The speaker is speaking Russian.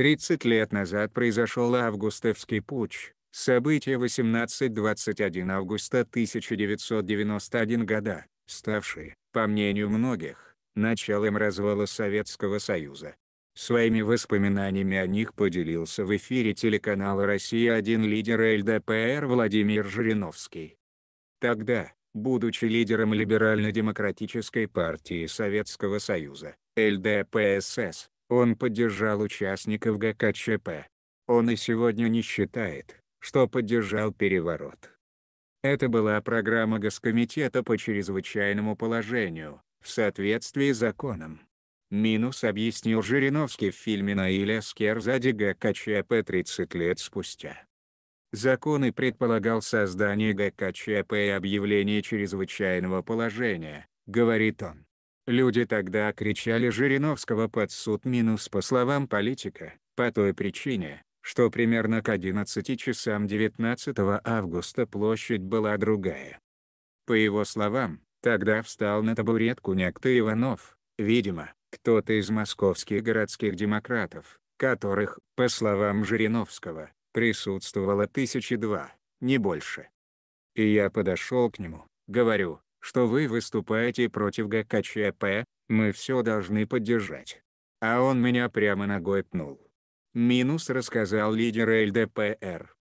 30 лет назад произошел августовский путь, событие 18-21 августа 1991 года, ставшие, по мнению многих, началом развала Советского Союза. Своими воспоминаниями о них поделился в эфире телеканала «Россия-1» лидер ЛДПР Владимир Жириновский. Тогда, будучи лидером Либерально-демократической партии Советского Союза, ЛДПСС, он поддержал участников ГКЧП. Он и сегодня не считает, что поддержал переворот. Это была программа Госкомитета по чрезвычайному положению, в соответствии с законом. Минус объяснил Жириновский в фильме Наиля Скерзади ГКЧП 30 лет спустя. Закон и предполагал создание ГКЧП и объявление чрезвычайного положения, говорит он. Люди тогда кричали Жириновского под суд минус по словам политика, по той причине, что примерно к 11 часам 19 августа площадь была другая. По его словам, тогда встал на табуретку некто Иванов, видимо, кто-то из московских городских демократов, которых, по словам Жириновского, присутствовало тысячи два, не больше. И я подошел к нему, говорю, что вы выступаете против ГКЧП, мы все должны поддержать. А он меня прямо ногой пнул. Минус рассказал лидер ЛДПР.